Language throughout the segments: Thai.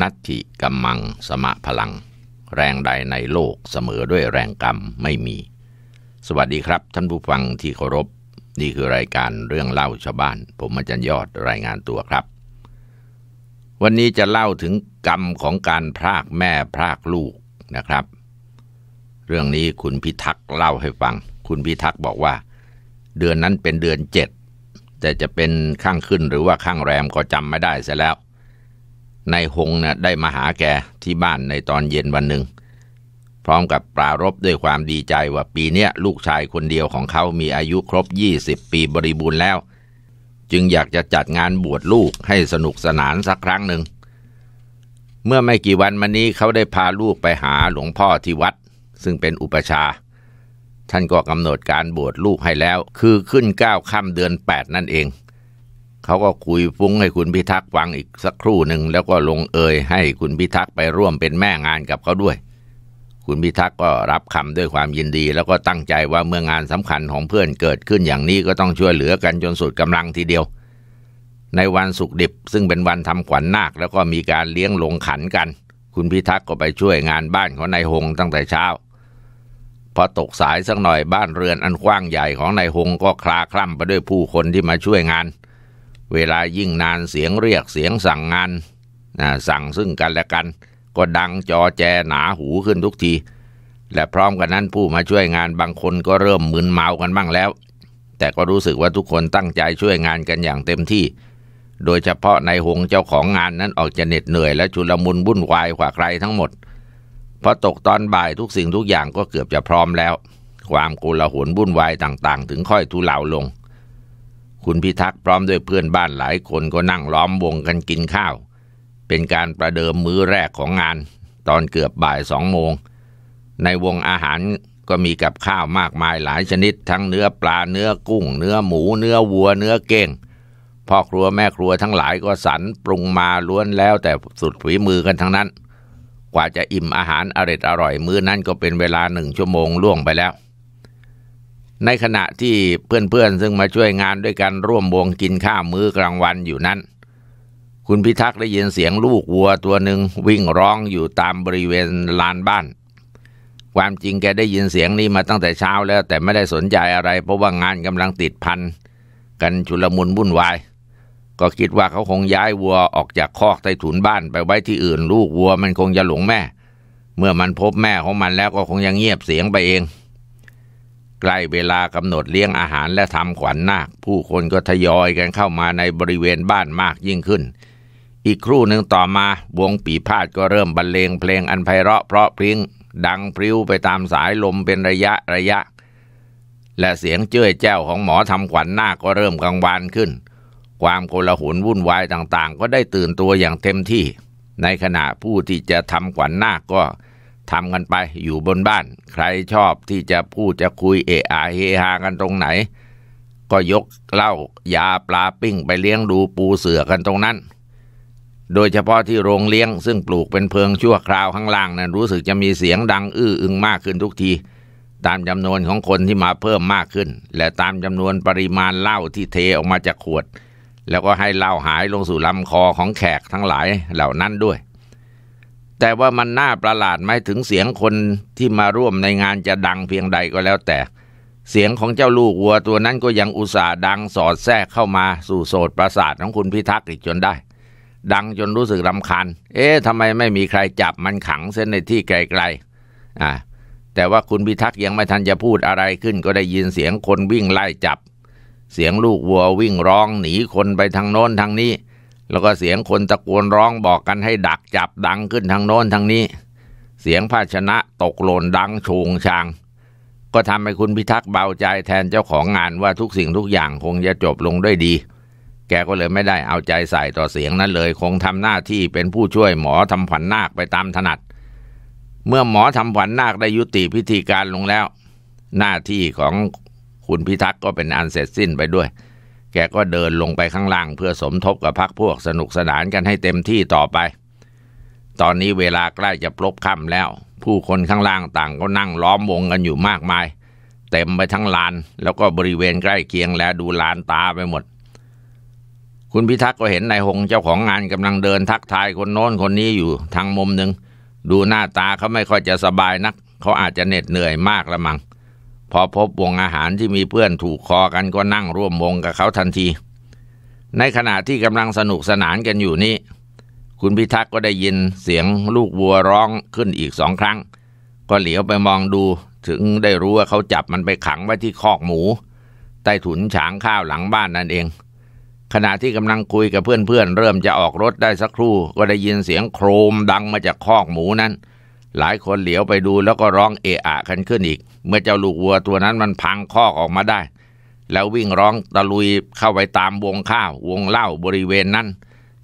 นัตถิกัมมังสมะพลัง แรงใดในโลกเสมอด้วยแรงกรรมไม่มี สวัสดีครับท่านผู้ฟังที่เคารพ นี่คือรายการเรื่องเล่าชาวบ้าน ผมอาจารย์ยอดรายงานตัวครับ วันนี้จะเล่าถึงกรรมของการพรากแม่พรากลูกนะครับ เรื่องนี้คุณพิทักษ์เล่าให้ฟัง คุณพิทักษ์บอกว่า เดือนนั้นเป็นเดือนเจ็ด แต่จะเป็นข้างขึ้นหรือว่าข้างแรมก็จำไม่ได้เสียแล้วนายหงนะ่ะได้มาหาแกที่บ้านในตอนเย็นวันหนึ่ง พร้อมกับปรารบด้วยความดีใจว่าปีเนี้ยลูกชายคนเดียวของเขามีอายุครบ 20 ปีบริบูรณ์แล้ว จึงอยากจะจัดงานบวชลูกให้สนุกสนานสักครั้งหนึ่ง เมื่อไม่กี่วันมานี้เขาได้พาลูกไปหาหลวงพ่อที่วัด ซึ่งเป็นอุปชา ท่านก็กำหนดการบวชลูกให้แล้วคือขึ้นเก้าค่ำเดือน8 นั่นเองเขาก็คุยฟุ้งให้คุณพิทักษ์ฟังอีกสักครู่หนึ่ง แล้วก็ลงเอยให้คุณพิทักษ์ไปร่วมเป็นแม่งานกับเขาด้วย คุณพิทักษ์ก็รับคำด้วยความยินดี แล้วก็ตั้งใจว่าเมื่องานสำคัญของเพื่อนเกิดขึ้นอย่างนี้ก็ต้องช่วยเหลือกันจนสุดกำลังทีเดียว ในวันสุกดิบซึ่งเป็นวันทำขวัญนนาคแล้วก็มีการเลี้ยงหลงขันกัน คุณพิทักษ์ก็ไปช่วยงานบ้านของนายหงตั้งแต่เช้าพอตกสายสักหน่อยบ้านเรือนอันกว้างใหญ่ของนายหงก็คลาคล่ำไปด้วยผู้คนที่มาช่วยงานเวลายิ่งนานเสียงเรียกเสียงสั่งงานนะสั่งซึ่งกันและกัน ก็ดังจอแจหนาหูขึ้นทุกที และพร้อมกันนั้นผู้มาช่วยงานบางคนก็เริ่มมึนเมากันบ้างแล้ว แต่ก็รู้สึกว่าทุกคนตั้งใจช่วยงานกันอย่างเต็มที่ โดยเฉพาะในหงเจ้าของงานนั้นออกจะเหน็ดเหนื่อยและชุลมุนวุ่นวายกว่าใครทั้งหมดพอตกตอนบ่ายทุกสิ่งทุกอย่างก็เกือบจะพร้อมแล้ว ความโกลาหลวุ่นวายต่าง ๆ ถึงค่อยทุเลาลงคุณพิทักษ์พร้อมด้วยเพื่อนบ้านหลายคนก็นั่งล้อมวงกันกินข้าว เป็นการประเดิมมื้อแรกของงาน ตอนเกือบบ่ายสองโมงในวงอาหารก็มีกับข้าวมากมายหลายชนิดทั้งเนื้อปลาเนื้อกุ้ง เนื้อหมูเนื้อวัวเนื้อเก้งพ่อครัวแม่ครัวทั้งหลายก็สรรปรุงมาล้วนแล้วแต่สุดฝีมือกันทั้งนั้น กว่าจะอิ่มอาหารอร่อยอร่อยมื้อนั้นก็เป็นเวลาหนึ่งชั่วโมงล่วงไปแล้วในขณะที่เพื่อนๆซึ่งมาช่วยงานด้วยกันร่วมวงกินข้าวมื้อกลางวันอยู่นั้น คุณพิทักษ์ได้ยินเสียงลูกวัวตัวหนึ่งวิ่งร้องอยู่ตามบริเวณลานบ้าน ความจริงแกได้ยินเสียงนี้มาตั้งแต่เช้าแล้ว แต่ไม่ได้สนใจอะไร เพราะว่างานกำลังติดพันกันชุลมุนวุ่นวายก็คิดว่าเขาคงย้ายวัวออกจากคอกใต้ถุนบ้านไปไว้ที่อื่น ลูกวัวมันคงจะหลงแม่ เมื่อมันพบแม่ของมันแล้วก็คงยังเงียบเสียงไปเองใกล้เวลากำหนดเลี้ยงอาหารและทำขวัญนนาคผู้คนก็ทยอยกันเข้ามาในบริเวณบ้านมากยิ่งขึ้น อีกครู่หนึ่งต่อมาวงปีพาดก็เริ่มบรรเลงเพลงอันไพเราะเพราะพริ้งดังพริ้วไปตามสายลมเป็นระยะระยะ และเสียงเจ้ยแจ้วของหมอทำขวัญนนาคก็เริ่มกังวานขึ้น ความโกลาหลวุ่นวายต่างๆ ก็ได้ตื่นตัวอย่างเต็มที่ ในขณะผู้ที่จะทำขวัญนนาคก็ทำกันไปอยู่บนบ้าน ใครชอบที่จะพูดจะคุยเอไอเฮฮากันตรงไหน ก็ยกเหล้ายาปลาปิ้ง ไปเลี้ยงดูปูเสือกันตรงนั้น โดยเฉพาะที่โรงเลี้ยงซึ่งปลูกเป็นเพิงชั่วคราวข้างล่างนะั้นรู้สึกจะมีเสียงดังอื้ออึงมากขึ้นทุกที ตามจำนวนของคนที่มาเพิ่มมากขึ้น และตามจำนวนปริมาณเหล้าที่เทออกมาจากขวด แล้วก็ให้เหล้าหายลงสู่ลำคอของแขกทั้งหลายเหล่านั้นด้วยแต่ว่ามันน่าประหลาดไหมถึงเสียงคนที่มาร่วมในงานจะดังเพียงใดก็แล้วแต่ เสียงของเจ้าลูกวัวตัวนั้นก็ยังอุตส่าห์ดังสอดแทรกเข้ามาสู่โสตประสาทของคุณพิทักษ์อีกจนได้ ดังจนรู้สึกรำคาญเอ๊ะทำไมไม่มีใครจับมันขังเส้นในที่ไกลๆอ่าแต่ว่าคุณพิทักษ์ยังไม่ทันจะพูดอะไรขึ้นก็ได้ยินเสียงคนวิ่งไล่จับ เสียงลูกวัววิ่งร้องหนีคนไปทางโน้นทางนี้แล้วก็เสียงคนตะโกนร้องบอกกันให้ดักจับดังขึ้นทางโน้นทางนี้ เสียงภาชนะตกหล่นดังชงชาง ก็ทำให้คุณพิทักษ์เบาใจแทนเจ้าของงานว่าทุกสิ่งทุกอย่างคงจะจบลงด้วยดี แกก็เลยไม่ได้เอาใจใส่ต่อเสียงนั้นเลย คงทำหน้าที่เป็นผู้ช่วยหมอทำขวัญนนาคไปตามถนัด เมื่อหมอทำขวัญนนาคได้ยุติพิธีการลงแล้ว หน้าที่ของคุณพิทักษ์ก็เป็นอันเสร็จสิ้นไปด้วยแกก็เดินลงไปข้างล่างเพื่อสมทบกับพักพวกสนุกสนานกันให้เต็มที่ต่อไป ตอนนี้เวลาใกล้จะปลบค่ำแล้ว ผู้คนข้างล่างต่างก็นั่งล้อมวงกันอยู่มากมาย เต็มไปทั้งลานแล้วก็บริเวณใกล้เคียงและดูลานตาไปหมด คุณพิทักษ์ก็เห็นนายหงเจ้าของงานกำลังเดินทักทาย คนโน้น คนนี้อยู่ทางมุมหนึ่งดูหน้าตาเขาไม่ค่อยจะสบายนัก เขาอาจจะเหน็ดเหนื่อยมากละมัง้งพอพบวงอาหารที่มีเพื่อนถูกคอกันก็นั่งร่วมวงกับเขาทันที ในขณะที่กำลังสนุกสนานกันอยู่นี้ คุณพิทักษ์ก็ได้ยินเสียงลูกวัวร้องขึ้นอีกสองครั้ง ก็เหลียวไปมองดูถึงได้รู้ว่าเขาจับมันไปขังไว้ที่คอกหมู ใต้ถุนฉางข้าวหลังบ้านนั่นเอง ขณะที่กำลังคุยกับเพื่อนๆเเริ่มจะออกรถได้สักครู่ก็ได้ยินเสียงโครมดังมาจากคอกหมูนั้นหลายคนเหลียวไปดูแล้วก็ร้องเอะอะกันขึ้นอีก เมื่อเจ้าลูกวัวตัวนั้นมันพังคอกออกมาได้ แล้ววิ่งร้องตะลุยเข้าไปตามวงข้าววงเหล้าบริเวณนั้น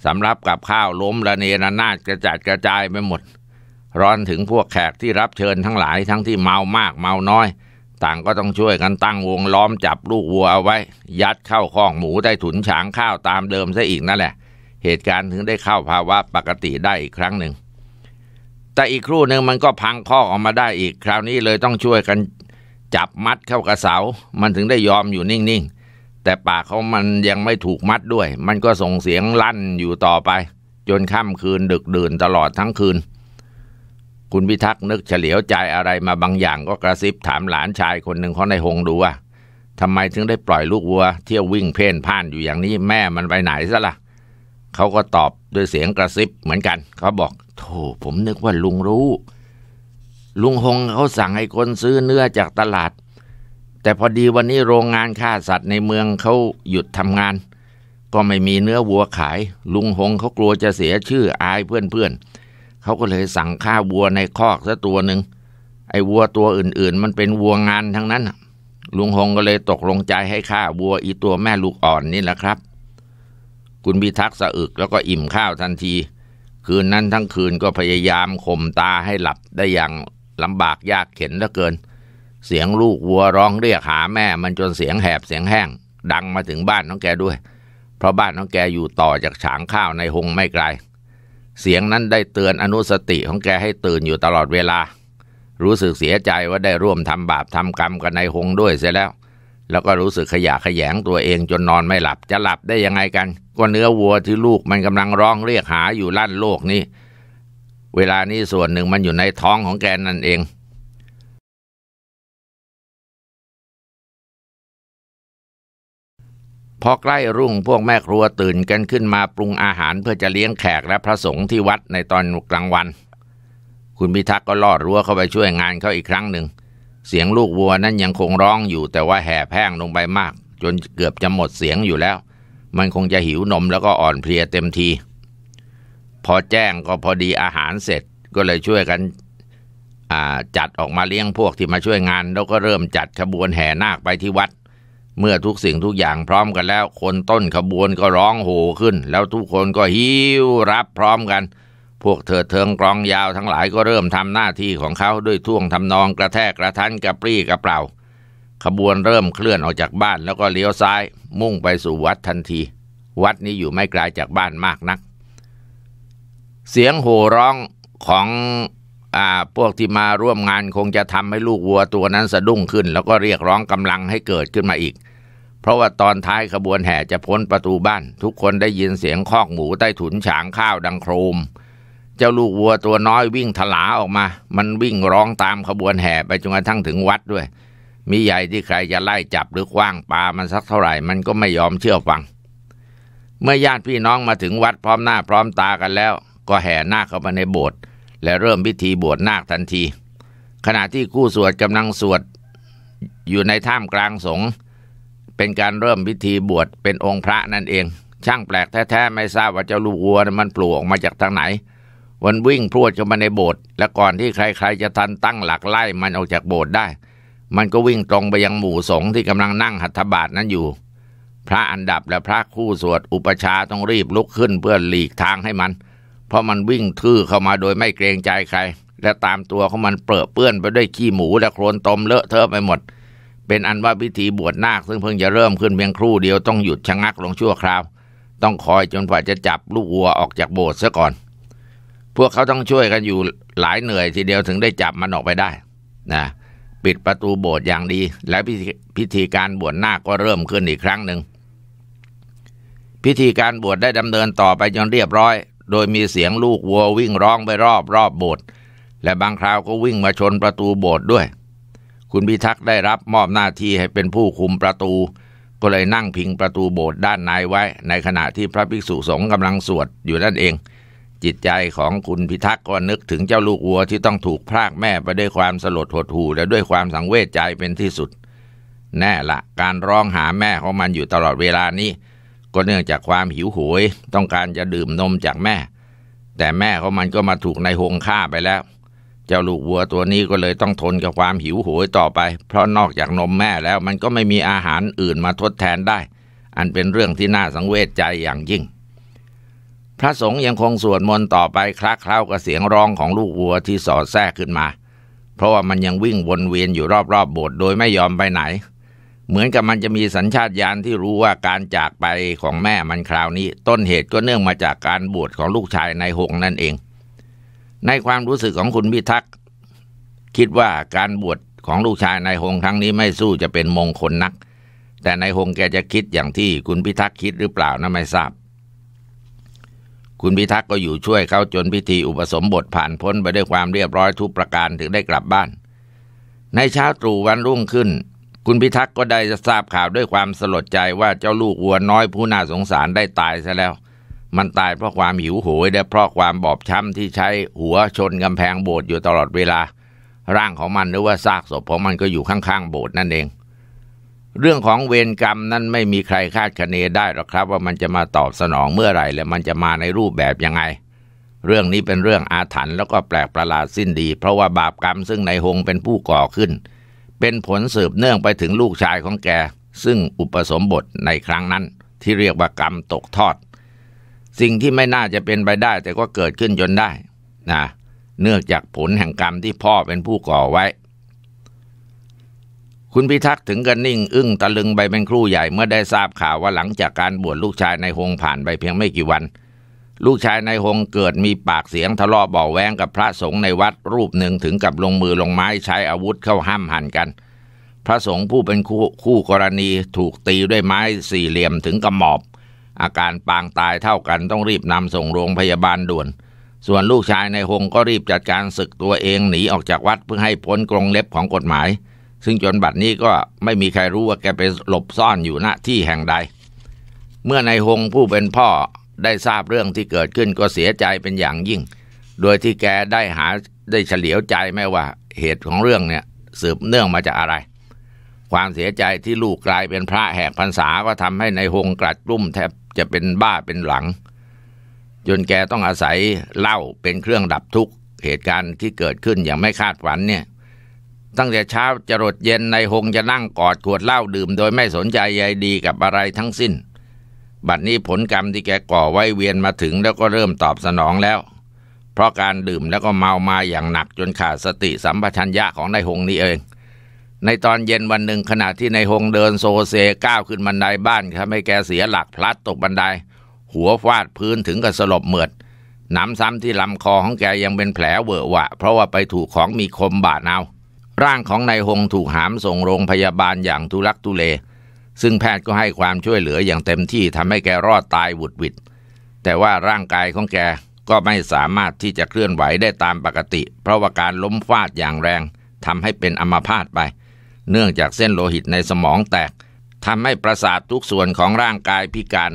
สำรับกับข้าวล้มระเนระนาดกระจัดกระจายไปหมด ร้อนถึงพวกแขกที่รับเชิญทั้งหลายทั้งที่เมามากเมาน้อย ต่างก็ต้องช่วยกันตั้งวงล้อมจับลูกวัวเอาไว้ ยัดเข้าข้องหมูได้ถุนฉางข้าวตามเดิมซะอีกนั่นแหละ เหตุการณ์ถึงได้เข้าภาวะปกติได้อีกครั้งหนึ่งแต่อีกครู่หนึ่งมันก็พังข้อออกมาได้อีกคราวนี้เลยต้องช่วยกันจับมัดเข้ากระเสา มันถึงได้ยอมอยู่นิ่งๆ แต่ปากเขามันยังไม่ถูกมัดด้วย มันก็ส่งเสียงลั่นอยู่ต่อไป จนค่ำคืนดึกดื่นตลอดทั้งคืน คุณพิทักษ์นึกเฉลียวใจอะไรมาบางอย่างก็กระซิบถามหลานชายคนหนึ่งเขาในหงดูว่าทำไมถึงได้ปล่อยลูกวัวเที่ยววิ่งเพ่นพ่านอยู่อย่างนี้แม่มันไปไหนซะละ่ะเขาก็ตอบด้วยเสียงกระซิบ เหมือนกันเขาบอกโธ่ผมนึกว่าลุงรู้ ลุงหงเขาสั่งให้คนซื้อเนื้อจากตลาด แต่พอดีวันนี้โรงงานฆ่าสัตว์ในเมืองเขาหยุดทำงาน ก็ไม่มีเนื้อวัวขาย ลุงหงเขากลัวจะเสียชื่ออายเพื่อนๆเขาก็เลยสั่งฆ่าวัวในคอกซะตัวหนึ่ง ไอ้วัวตัวอื่นๆมันเป็นวัวงานทั้งนั้นลุงหงก็เลยตกลงใจให้ฆ่าวัวอีตัวแม่ลูกอ่อนนี่แหละครับคุณพิทักษ์สะอึกแล้วก็อิ่มข้าวทันที คืนนั้นทั้งคืนก็พยายามข่มตาให้หลับได้อย่างลำบากยากเข็นเหลือเกิน เสียงลูกวัวร้องเรียกหาแม่ มันจนเสียงแหบเสียงแห้ง ดังมาถึงบ้านน้องแกด้วย เพราะบ้านน้องแกอยู่ต่อจากฉางข้าวในหงไม่ไกล เสียงนั้นได้เตือนอนุสติของแกให้ตื่นอยู่ตลอดเวลา รู้สึกเสียใจว่าได้ร่วมทำบาปทำกรรมกันในหงด้วยเสียแล้วแล้วก็รู้สึกขยะขยงตัวเองจนนอนไม่หลับ จะหลับได้ยังไงกัน ก็เนื้อวัวที่ลูกมันกำลังร้องเรียกหาอยู่ลั่นโลกนี้ เวลานี้ส่วนหนึ่งมันอยู่ในท้องของแกนั่นเอง พอใกล้รุ่งพวกแม่ครัวตื่นกันขึ้นมาปรุงอาหารเพื่อจะเลี้ยงแขกและพระสงฆ์ที่วัดในตอนกลางวัน คุณพิทักษ์ก็ลอดรั้วเข้าไปช่วยงานเขาอีกครั้งหนึ่งเสียงลูกวัวนั้นยังคงร้องอยู่แต่ว่าแห่แพ้งลงไปมาก จนเกือบจะหมดเสียงอยู่แล้ว มันคงจะหิวนมแล้วก็อ่อนเพลียเต็มที พอแจ้งก็พอดีอาหารเสร็จก็เลยช่วยกันจัดออกมาเลี้ยงพวกที่มาช่วยงานแล้วก็เริ่มจัดขบวนแห่นาคไปที่วัด เมื่อทุกสิ่งทุกอย่างพร้อมกันแล้ว คนต้นขบวนก็ร้องโห่ขึ้น แล้วทุกคนก็หิวรับพร้อมกันพวกเธอเทิงกรองยาวทั้งหลายก็เริ่มทำหน้าที่ของเขาด้วยท่วงทำนองกระแทกกระทันกระปรี้กระเปล่า ขบวนเริ่มเคลื่อนออกจากบ้านแล้วก็เลี้ยวซ้ายมุ่งไปสู่วัดทันที วัดนี้อยู่ไม่ไกลาจากบ้านมากนัก เสียงโห่ร้องของอ่าพวกที่มาร่วมงานคงจะทำให้ลูกวัวตัวนั้นสะดุ้งขึ้น แล้วก็เรียกร้องกำลังให้เกิดขึ้นมาอีก เพราะว่าตอนท้ายขบวนแห่จะพ้นประตูบ้าน ทุกคนได้ยินเสียงคอกหมูใต้ถุนฉางข้าวดังโครมจ้าลูกวัวตัวน้อยวิ่งถลาออกมา มันวิ่งร้องตามขบวนแห่ไปจนกระทั่งถึงวัดด้วย มีใหญ่ที่ใครจะไล่จับหรือคว้างปลามันสักเท่าไหร่ มันก็ไม่ยอมเชื่อฟัง เมื่อญาติพี่น้องมาถึงวัดพร้อมหน้าพร้อมตากันแล้ว ก็แห่นาคเข้ามาในโบสถ์และเริ่มพิธีบวชนาคทันที ขณะที่คู่สวดกำลังสวดอยู่ในถ้ำกลางสงฆ์เป็นการเริ่มพิธีบวชเป็นองค์พระนั่นเอง ช่างแปลกแท้ๆไม่ทราบว่าเจ้าลูกวัวมันปลูกออกมาจากทางไหนวันวิ่งพรวดเข้ามาในโบสถ์และก่อนที่ใครๆ จะทันตั้งหลักไล่มันออกจากโบสถ์ได้ มันก็วิ่งตรงไปยังหมู่สงฆ์ที่กำลังนั่งหัตถบาทนั้นอยู่ พระอันดับและพระคู่สวด อุปชาต้องรีบลุกขึ้นเพื่อหลีกทางให้มัน เพราะมันวิ่งทื่อเข้ามาโดยไม่เกรงใจใคร และตามตัวของมันเปรอะเปื้อนไปด้วยขี้หมูและโคลนตมเลอะเทอะไปหมด เป็นอันว่าพิธีบวชนาคซึ่งเพิ่งจะเริ่มขึ้นเพียงครู่เดียวต้องหยุดชะงักลงชั่วคราว ต้องคอยจนกว่าจะจับลูกวัวออกจากโบสถ์ซะก่อนพวกเขาต้องช่วยกันอยู่หลายเหนื่อยทีเดียวถึงได้จับมันออกไปได้นะปิดประตูโบสถ์อย่างดี และพพิธีการบวชนาคก็เริ่มขึ้นอีกครั้งหนึ่งพิธีการบวชได้ดำเนินต่อไปจนเรียบร้อย โดยมีเสียงลูกวัววิ่งร้องไปรอบรอบโบสถ์และบางคราวก็วิ่งมาชนประตูโบสถ์ด้วย คุณพิทักษ์ได้รับมอบหน้าที่ให้เป็นผู้คุมประตู ก็เลยนั่งพิงประตูโบสถ์ด้านในไว้ ในขณะที่พระภิกษุสงฆ์กำลังสวดอยู่นั่นเองจิตใจของคุณพิทักษ์ก็นึกถึงเจ้าลูกวัวที่ต้องถูกพรากแม่ไปด้วยความสลดหดหู่และด้วยความสังเวชใจเป็นที่สุด แน่ละการร้องหาแม่ของมันอยู่ตลอดเวลานี้ ก็เนื่องจากความหิวโหย ต้องการจะดื่มนมจากแม่ แต่แม่ของมันก็มาถูกในหงฆ่าไปแล้ว เจ้าลูกวัวตัวนี้ก็เลยต้องทนกับความหิวโหยต่อไป เพราะนอกจากนมแม่แล้วมันก็ไม่มีอาหารอื่นมาทดแทนได้ อันเป็นเรื่องที่น่าสังเวชใจอย่างยิ่งพระสงฆ์ยังคงสวดมนต์ต่อไปคลักเคล้ากับเสียงร้องของลูกวัวที่สอดแทรกขึ้นมา เพราะว่ามันยังวิ่งวนเวียนอยู่รอบๆโบสถ์โดยไม่ยอมไปไหน เหมือนกับมันจะมีสัญชาตญาณที่รู้ว่าการจากไปของแม่มันคราวนี้ ต้นเหตุก็เนื่องมาจากการบวชของลูกชายในหงนั่นเอง ในความรู้สึกของคุณพิทักษ์ คิดว่าการบวชของลูกชายในหงครั้งนี้ไม่สู้จะเป็นมงคลนัก แต่ในหงแกจะคิดอย่างที่คุณพิทักษ์คิดหรือเปล่านะไม่ทราบคุณพิทักษ์ก็อยู่ช่วยเขาจนพิธีอุปสมบทผ่านพ้นไปด้วยความเรียบร้อยทุกประการถึงได้กลับบ้าน ในเช้าตรู่วันรุ่งขึ้นคุณพิทักษ์ก็ได้ทราบข่าวด้วยความสลดใจว่าเจ้าลูกวัวน้อยผู้น่าสงสารได้ตายซะแล้ว มันตายเพราะความหิวโหยและเพราะความบอบช้ำที่ใช้หัวชนกำแพงโบสถ์อยู่ตลอดเวลา ร่างของมันหรือว่าซากศพของมันก็อยู่ข้างๆโบสถ์นั่นเองเรื่องของเวรกรรมนั้นไม่มีใครคาดคะเนได้หรอกครับว่ามันจะมาตอบสนองเมื่อไหร่ และมันจะมาในรูปแบบยังไง เรื่องนี้เป็นเรื่องอาถรรพ์แล้วก็แปลกประหลาดสิ้นดี เพราะว่าบาปกรรมซึ่งนายหงเป็นผู้ก่อขึ้น เป็นผลสืบเนื่องไปถึงลูกชายของแก ซึ่งอุปสมบทในครั้งนั้น ที่เรียกว่ากรรมตกทอด สิ่งที่ไม่น่าจะเป็นไปได้แต่ก็เกิดขึ้นจนได้นะ เนื่องจากผลแห่งกรรมที่พ่อเป็นผู้ก่อไว้คุณพิทักษ์ถึงกันนิ่งอึ้งตะลึงไปเป็นครู่ใหญ่เมื่อได้ทราบข่าวว่าหลังจากการบวชลูกชายในหงผ่านไปเพียงไม่กี่วัน ลูกชายในหงเกิดมีปากเสียงทะเลาะเบาแวงกับพระสงฆ์ในวัดรูปหนึ่งถึงกับลงมือลงไม้ใช้อาวุธเข้าห้ามหันกัน พระสงฆ์ผู้เป็นคู่คู่กรณีถูกตีด้วยไม้สี่เหลี่ยมถึงกระหมอบอาการปางตายเท่ากันต้องรีบนำส่งโรงพยาบาลด่วน ส่วนลูกชายในหงก็รีบจัดการศึกตัวเองหนีออกจากวัดเพื่อให้พ้นกรงเล็บของกฎหมายซึ่งจนบัดนี้ก็ไม่มีใครรู้ว่าแกไปหลบซ่อนอยู่ณที่แห่งใด เมื่อนายฮงผู้เป็นพ่อได้ทราบเรื่องที่เกิดขึ้นก็เสียใจเป็นอย่างยิ่ง โดยที่แกได้หาได้เฉลียวใจไม่ว่าเหตุของเรื่องเนี่ยสืบเนื่องมาจากอะไร ความเสียใจที่ลูกกลายเป็นพระแหกพรรษาก็ทำให้ในายฮงกลัดกลุ่มแทบจะเป็นบ้าเป็นหลัง จนแกต้องอาศัยเหล้าเป็นเครื่องดับทุกข์ เหตุการณ์ที่เกิดขึ้นอย่างไม่คาดฝันเนี่ยตั้งแต่เช้าจรดเย็นในหงจะนั่งกอดขวดเหล้าดื่ม โดยไม่สนใจใยดีกับอะไรทั้งสิ้น บัดนี้ผลกรรมที่แกก่อไว้เวียนมาถึงแล้วก็เริ่มตอบสนองแล้ว เพราะการดื่มแล้วก็เมามาอย่างหนักจนขาดสติสัมปชัญญะของนายหงนี่เอง ในตอนเย็นวันหนึ่ง ขณะที่นายหงเดินโซเซก้าวขึ้นบันไดบ้านทำให้แกเสียหลักพลัดตกบันได หัวฟาดพื้นถึงกับสลบเหมือดหนำซ้ำที่ลำคอของแกยังเป็นแผลเวอะวะเพราะว่าไปถูกของมีคมบาดเอาร่างของนายฮงถูกหามส่งโรงพยาบาลอย่างทุลักทุเล ซึ่งแพทย์ก็ให้ความช่วยเหลืออย่างเต็มที่ทำให้แกรอดตายวุดวิดแต่ว่าร่างกายของแกก็ไม่สามารถที่จะเคลื่อนไหวได้ตามปกติ เพราะว่าการล้มฟาดอย่างแรงทำให้เป็นอัมาพาตไป เนื่องจากเส้นโลหิตในสมองแตกทำให้ประสาททุกส่วนของร่างกายพิการ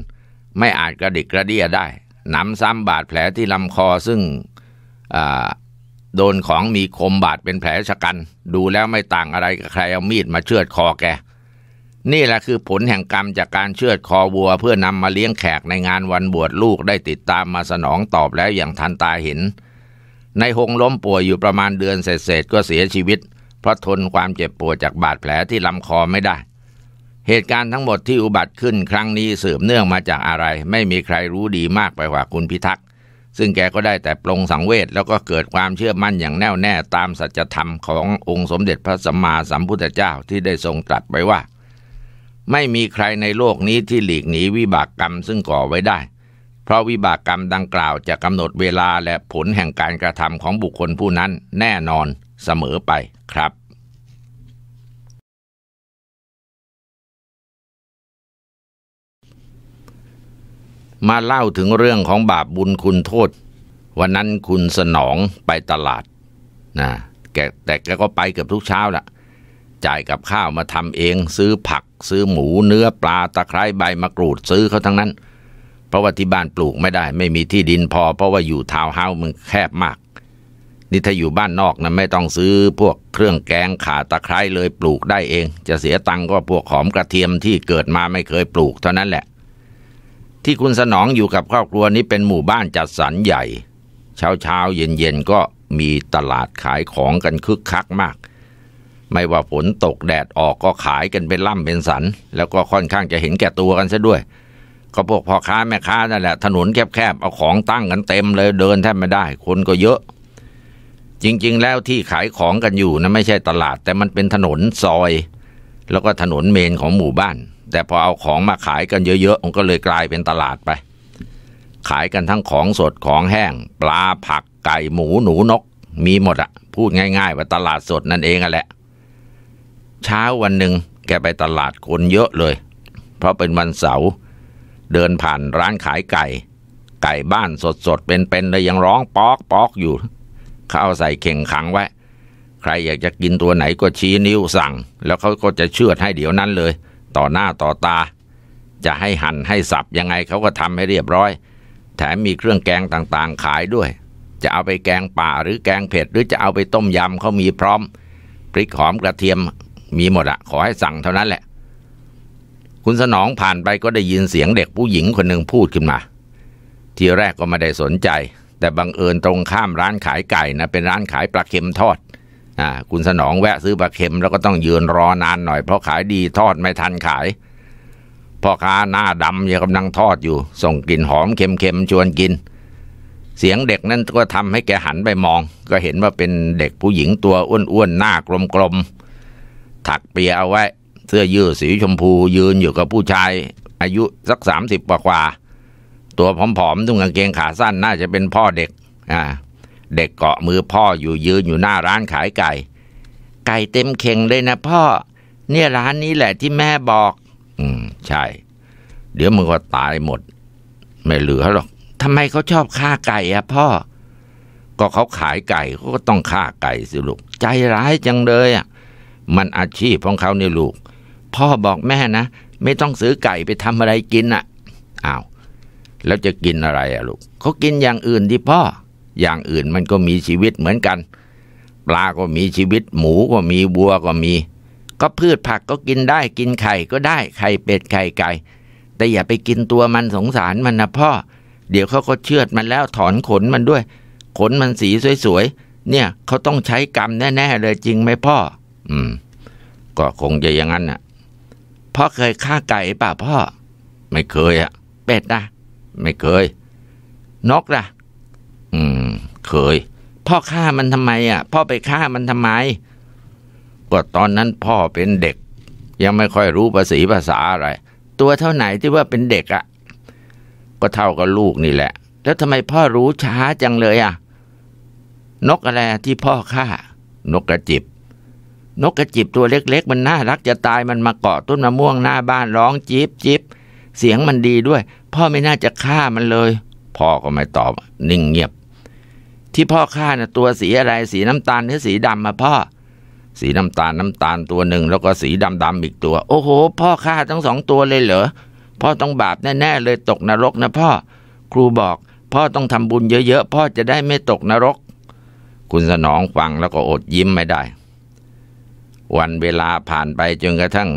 ไม่อาจกระดิกกระเดียได้หนำซ้ำบาดแผลที่ลำคอซึ่งโดนของมีคมบาดเป็นแผลชะกัน ดูแล้วไม่ต่างอะไรกับใครเอามีดมาเชือดคอแก นี่แหละคือผลแห่งกรรมจากการเชือดคอวัวเพื่อนำมาเลี้ยงแขกในงานวันบวชลูกได้ติดตามมาสนองตอบแล้วอย่างทันตาเห็น ในหงล้มป่วยอยู่ประมาณเดือนเศษๆก็เสียชีวิต เพราะทนความเจ็บปวดจากบาดแผลที่ลำคอไม่ได้ เหตุการณ์ทั้งหมดที่อุบัติขึ้นครั้งนี้สืบเนื่องมาจากอะไร ไม่มีใครรู้ดีมากไปกว่าคุณพิทักษ์ซึ่งแกก็ได้แต่ปรงสังเวชแล้วก็เกิดความเชื่อมั่นอย่างแน่วแน่ตามสัจธรรมขององค์สมเด็จพระสัมมาสัมพุทธเจ้าที่ได้ทรงตรัสไว้ว่า ไม่มีใครในโลกนี้ที่หลีกหนีวิบากกรรมซึ่งก่อไว้ได้ เพราะวิบากกรรมดังกล่าวจะกำหนดเวลาและผลแห่งการกระทำของบุคคลผู้นั้นแน่นอนเสมอไปครับมาเล่าถึงเรื่องของบาปบุญคุณโทษวันนั้นคุณสนองไปตลาดนะแกแต่แกก็ไปเกือบทุกเช้าละจ่ายกับข้าวมาทำเอง ซื้อผัก ซื้อหมู เนื้อปลาตะไคร้ใบมะกรูดซื้อเขาทั้งนั้น เพราะว่าที่บ้านปลูกไม่ได้ ไม่มีที่ดินพอ เพราะว่าอยู่ทาวน์เฮาส์มันแคบมากนี่ถ้าอยู่บ้านนอกนะไม่ต้องซื้อพวกเครื่องแกงขาตะไคร้เลยปลูกได้เอง จะเสียตังก็พวกหอมกระเทียมที่เกิดมาไม่เคยปลูกเท่านั้นแหละที่คุณสนองอยู่กับครอบครัวนี้เป็นหมู่บ้านจัดสรรใหญ่ เช้าเช้าเย็นเย็นก็มีตลาดขายของกันคึกคักมาก ไม่ว่าฝนตกแดดออกก็ขายกันเป็นล่ำเป็นสันแล้วก็ค่อนข้างจะเห็นแก่ตัวกันซะด้วย ก็พวกพ่อค้าแม่ค้านั่นแหละ ถนนแคบๆ เอาของตั้งกันเต็มเลยเดินแทบไม่ได้ คนก็เยอะ จริงๆ แล้วที่ขายของกันอยู่นะไม่ใช่ตลาดแต่มันเป็นถนนซอย แล้วก็ถนนเมนของหมู่บ้านแต่พอเอาของมาขายกันเยอะๆมันก็เลยกลายเป็นตลาดไป ขายกันทั้งของสดของแห้ง ปลาผักไก่ หมูหนูนก มีหมดอะพูดง่ายๆว่าตลาดสดนั่นเองอะแหละ เช้าวันหนึ่งแกไปตลาดคนเยอะเลย เพราะเป็นวันเสาร์ เดินผ่านร้านขายไก่ ไก่บ้านสดๆเป็นๆเลยยังร้องปอกปอกอยู่เขาเอาใส่เข่งขังไว้ ใครอยากจะกินตัวไหนก็ชี้นิ้วสั่ง แล้วเขาก็จะเชื่อให้เดี๋ยวนั้นเลยต่อหน้าต่อตาจะให้หั่นให้สับยังไงเขาก็ทำให้เรียบร้อย แถมมีเครื่องแกงต่าง ๆ ขายด้วย จะเอาไปแกงป่าหรือแกงเผ็ด หรือจะเอาไปต้มยำเขามีพร้อม พริกหอมกระเทียมมีหมดอะขอให้สั่งเท่านั้นแหละ คุณสนองผ่านไปก็ได้ยินเสียงเด็กผู้หญิงคนหนึ่งพูดขึ้นมา ทีแรกก็ไม่ได้สนใจ แต่บังเอิญตรงข้ามร้านขายไก่นะเป็นร้านขายปลาเค็มทอดอ่าคุณสนองแวะซื้อปลาเค็มแล้วก็ต้องยืนรอนานหน่อยเพราะขายดีทอดไม่ทันขาย พ่อค้าหน้าดำยังกำลังทอดอยู่ ส่งกลิ่นหอมเค็มๆชวนกิน เสียงเด็กนั่นก็ทำให้แกหันไปมอง ก็เห็นว่าเป็นเด็กผู้หญิงตัวอ้วนๆหน้ากลมๆ ถักเปียเอาไว้ เสื้อยืดสีชมพู ยืนอยู่กับผู้ชายอายุสักสามสิบกว่าตัวผอมๆตุ้งกางเกงขาสั้นน่าจะเป็นพ่อเด็กอ่าเด็กเกาะมือพ่ออยู่ยืนอยู่หน้าร้านขายไก่ ไก่เต็มเข่งเลยนะพ่อ เนี่ยร้านนี้แหละที่แม่บอก อืมใช่ เดี๋ยวมึงก็ตายหมด ไม่เหลือหรอกทำไมเขาชอบฆ่าไก่อะพ่อก็เขาขายไก่เขาก็ต้องฆ่าไก่สิลูกใจร้ายจังเลยอะมันอาชีพของเขาเนี่ยลูก พ่อบอกแม่นะไม่ต้องซื้อไก่ไปทำอะไรกินอะอ้าว แล้วจะกินอะไรอะลูกเขากินอย่างอื่นดิพ่ออย่างอื่นมันก็มีชีวิตเหมือนกัน ปลาก็มีชีวิต หมูก็มีบัวก็มี ก็พืชผักก็กินได้กินไข่ก็ได้ ไข่เป็ดไข่ไก่ แต่อย่าไปกินตัวมันสงสารมันนะพ่อ เดี๋ยวเขาก็เชือดมันแล้วถอนขนมันด้วย ขนมันสีสวยๆ เนี่ย เขาต้องใช้กรรมแน่ๆเลยจริงไหมพ่อ อืม ก็คงจะอย่างนั้นน่ะพ่อเคยฆ่าไก่ป่ะพ่อ ไม่เคยอะเป็ดนะไม่เคยนกนะเขยพ่อฆ่ามันทำไมอ่ะ พ่อไปฆ่ามันทำไมก็ตอนนั้นพ่อเป็นเด็ก ยังไม่ค่อยรู้ภาษีภาษาอะไร ตัวเท่าไหนที่ว่าเป็นเด็กอ่ะก็เท่ากับลูกนี่แหละ แล้วทำไมพ่อรู้ช้าจังเลยอ่ะ นกอะไรที่พ่อฆ่านกกระจิบนกกระจิบตัวเล็กๆมันน่ารักจะตายมันมาเกาะต้นมะม่วงหน้าบ้านร้องจิบจิบเสียงมันดีด้วย พ่อไม่น่าจะฆ่ามันเลย พ่อก็ไม่ตอบนิ่งเงียบที่พ่อข้านะ่ะตัวสีอะไรสีน้ำตาล หรือสีดำมาพ่อสีน้ำตาลน้ำตาลตัวหนึ่งแล้วก็สีดำดำอีกตัว โอ้โห พ่อข้าทั้งสองตัวเลยเหรอพ่อต้องบาปแน่ๆเลยตกนรกนะพ่อครูบอก พ่อต้องทำบุญเยอะๆพ่อจะได้ไม่ตกนรก คุณสนองฟังแล้วก็อดยิ้มไม่ได้ วันเวลาผ่านไปจนกระทั่ง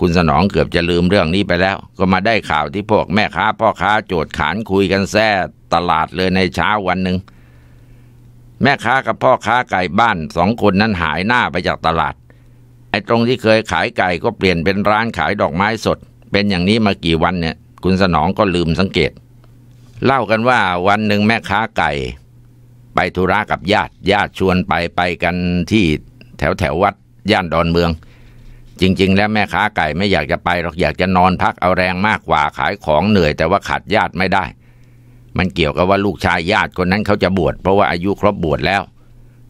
คุณสนองเกือบจะลืมเรื่องนี้ไปแล้ว ก็มาได้ข่าวที่พวก แม่ค้า พ่อค้าโจดขานคุยกันแซ่ตลาดเลยในเช้าวันหนึ่งแม่ค้ากับพ่อค้าไก่บ้านสองคนนั้นหายหน้าไปจากตลาด ไอ้ตรงที่เคยขายไก่ ก็เปลี่ยนเป็นร้านขายดอกไม้สด เป็นอย่างนี้มากี่วันเนี่ยคุณสนองก็ลืมสังเกต เล่ากันว่าวันหนึ่งแม่ค้าไก่ไปธุระกับญาติ ญาติชวนไปไปกันที่แถวแถววัดย่านดอนเมือง จริงๆ แล้วแม่ค้าไก่ไม่อยากจะไปหรอกอยากจะนอนพักเอาแรงมากกว่าขายของเหนื่อยแต่ว่าขาดญาติไม่ได้มันเกี่ยวกับว่าลูกชายญาติคนนั้นเขาจะบวชเพราะว่าอายุครบบวชแล้ว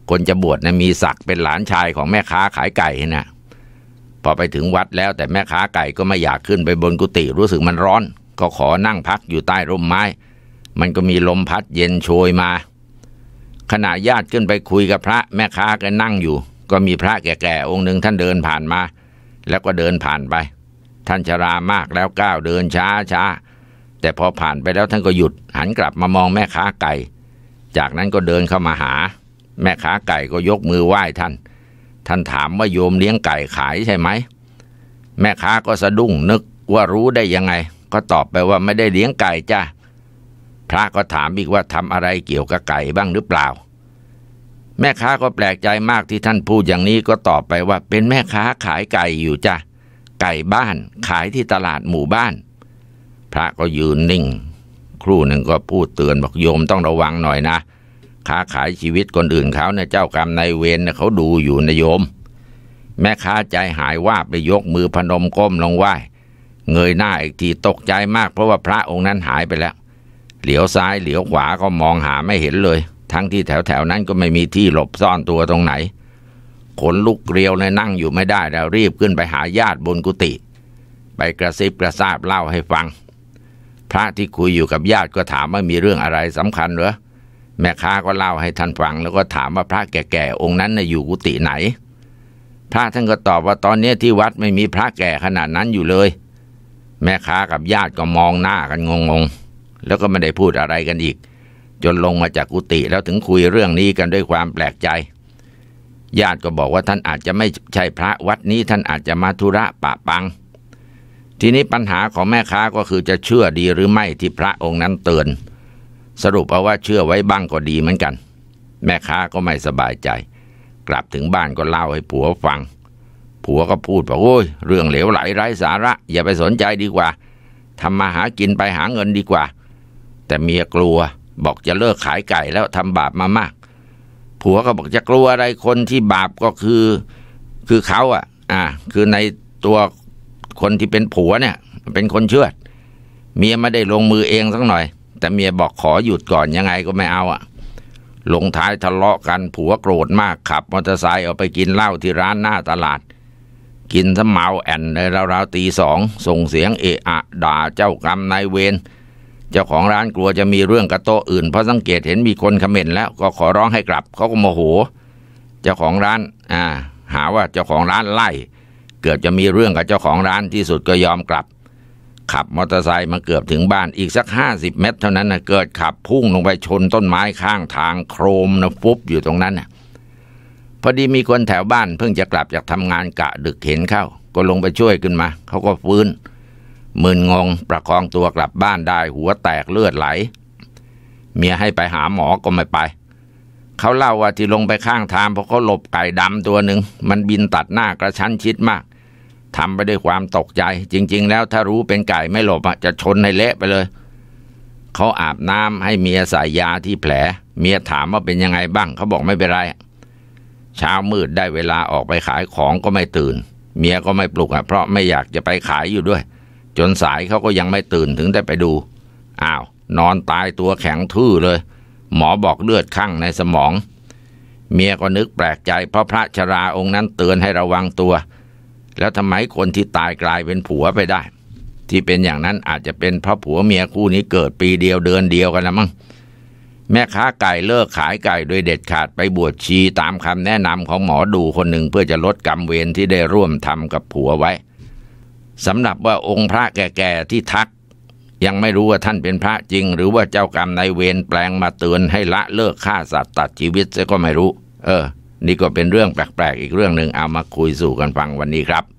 คนจะบวชนะมีศักดิ์เป็นหลานชายของแม่ค้าขายไก่นะพอไปถึงวัดแล้วแต่แม่ค้าไก่ก็ไม่อยากขึ้นไปบนกุฏิรู้สึกมันร้อน ก็ขอนั่งพักอยู่ใต้ร่มไม้ มันก็มีลมพัดเย็นโชยมา ขณะญาติขึ้นไปคุยกับพระแม่ค้าก็นั่งอยู่ ก็มีพระแก่ๆองค์หนึ่งท่านเดินผ่านมา แล้วก็เดินผ่านไป ท่านชรามากแล้วก้าวเดินช้าช้าแต่พอผ่านไปแล้วท่านก็หยุดหันกลับมามองแม่ค้าไก่ จากนั้นก็เดินเข้ามาหา แม่ค้าไก่ก็ยกมือไหว้ท่าน ท่านถามว่าโยมเลี้ยงไก่ขายใช่ไหม แม่ค้าก็สะดุ้งนึกว่ารู้ได้ยังไง ก็ตอบไปว่าไม่ได้เลี้ยงไก่จ้าพระก็ถามอีกว่าทำอะไรเกี่ยวกับไก่บ้างหรือเปล่า แม่ค้าก็แปลกใจมากที่ท่านพูดอย่างนี้ก็ตอบไปว่า เป็นแม่ค้าขายไก่อยู่จ้ะไก่บ้าน ขายที่ตลาดหมู่บ้านพระก็ยืนนิ่ง ครู่หนึ่งก็พูดเตือนบอกโยมต้องระวังหน่อยนะค้าขายชีวิตคนอื่นเขาเนี่ยเจ้ากรรมนายเวรเนี่ยเขาดูอยู่นะโยม แม่ค้าใจหายว่าไปยกมือพนมก้มลงไหว้เงยหน้าอีกทีตกใจมาก เพราะว่าพระองค์นั้นหายไปแล้ว เหลียวซ้ายเหลียวขวาก็มองหาไม่เห็นเลย ทั้งที่แถวแถวนั้นก็ไม่มีที่หลบซ่อนตัวตรงไหน ขนลุกเกลียวเลยนั่งอยู่ไม่ได้แล้วรีบขึ้นไปหาญาติบนกุฏิ ไปกระซิบกระซาบเล่าให้ฟังพระที่คุยอยู่กับญาติก็ถามว่ามีเรื่องอะไรสำคัญเหรอแม่ค้าก็เล่าให้ท่านฟัง แล้วก็ถามว่าพระแก่ๆองค์นั้นน่ะอยู่กุฏิไหน พระท่านก็ตอบว่าตอนนี้ที่วัดไม่มีพระแก่ขนาดนั้นอยู่เลย แม่ค้ากับญาติก็มองหน้ากันงงๆ แล้วก็ไม่ได้พูดอะไรกันอีก จนลงมาจากกุฏิแล้วถึงคุยเรื่องนี้กันด้วยความแปลกใจ ญาติก็บอกว่าท่านอาจจะไม่ใช่พระวัดนี้ท่านอาจจะมาธุระปะปังทีนี้ปัญหาของแม่ค้าก็คือจะเชื่อดีหรือไม่ที่พระองค์นั้นเตือนสรุปเอาว่าเชื่อไว้บ้างก็ดีเหมือนกัน แม่ค้าก็ไม่สบายใจ กลับถึงบ้านก็เล่าให้ผัวฟัง ผัวก็พูดบอกโอ้ยเรื่องเหลวไหลไร้สาระ อย่าไปสนใจดีกว่าทำมาหากินไปหาเงินดีกว่า แต่เมียกลัว บอกจะเลิกขายไก่แล้วทำบาปมามาก ผัวก็บอกจะกลัวอะไรคนที่บาปก็คือคือเขาอ่ะ อ่า คือในตัวคนที่เป็นผัวเนี่ย เป็นคนเชื่อเมียไม่ได้ลงมือเองสักหน่อย แต่เมียบอกขอหยุดก่อนยังไงก็ไม่เอาอะลงท้ายทะเลาะกันผัวโกรธมาก ขับมอเตอร์ไซค์ออกไปกินเหล้าที่ร้านหน้าตลาด กินสมเมาแอนในราวๆตีสอง ส่งเสียงเอะอะ ด่าเจ้ากรรมนายเวรเจ้าของร้านกลัวจะมีเรื่องกระโตอื่นเพราะสังเกตเห็นมีคนคอมเมนแล้ว ก็ขอร้องให้กลับเขาก็โมโห เจ้าของร้านอ่าหาว่าเจ้าของร้านไล่เกือบจะมีเรื่องกับเจ้าของร้านที่สุดก็ยอมกลับ ขับมอเตอร์ไซค์มาเกือบถึงบ้านอีกสักห้าสิบเมตรเท่านั้นนะเกิดขับพุ่งลงไปชนต้นไม้ข้างทางโครมนะฟุบอยู่ตรงนั้นนะพอดีมีคนแถวบ้านเพิ่งจะกลับจากทำงานกะ ดึกเห็นเข้า ก็ลงไปช่วยขึ้นมาเขาก็ฟื้นมึนงงประคองตัวกลับบ้านได้ หัวแตกเลือดไหล เมียให้ไปหาหมอก็ไม่ไปเขาเล่าว่าที่ลงไปข้างทาง เพราะเขาหลบไก่ดำตัวหนึ่งมันบินตัดหน้ากระชั้นชิดมากทำไปด้วยความตกใจ จริง ๆ แล้วถ้ารู้เป็นไก่ไม่หลบจะชนให้เละไปเลยเขาอาบน้ำให้เมียใส่ยยาที่แผล เมียถามว่าเป็นยังไงบ้างเขาบอกไม่เป็นไรเช้ามืดได้เวลาออกไปขายของก็ไม่ตื่น เมียก็ไม่ปลุกอ่ะเพราะไม่อยากจะไปขายอยู่ด้วย จนสายเขาก็ยังไม่ตื่นถึงได้ไปดูอ้าว นอนตายตัวแข็งทื่อเลย หมอบอกเลือดข้างในสมอง เมียก็นึกแปลกใจ เพราะพระชราองค์นั้นเตือนให้ระวังตัวแล้วทำไมคนที่ตายกลายเป็นผัวไปได้ ที่เป็นอย่างนั้นอาจจะเป็นเพราะผัวเมียคู่นี้เกิดปีเดียวเดือนเดียวกันนะมั้งแม่ค้าไก่เลิกขายไก่โดยเด็ดขาดไปบวชชีตามคำแนะนำของหมอดูคนหนึ่งเพื่อจะลดกรรมเวรที่ได้ร่วมทำกับผัวไว้สำหรับว่าองค์พระแก่ๆที่ทัก ยังไม่รู้ว่าท่านเป็นพระจริง หรือว่าเจ้ากรรมในเวรแปลงมาเตือนให้ละเลิกฆ่าสัตว์ตัดชีวิตซะก็ไม่รู้ เออนี่ก็เป็นเรื่องแปลกๆอีกเรื่องหนึ่งเอามาคุยสู่กันฟังวันนี้ครับ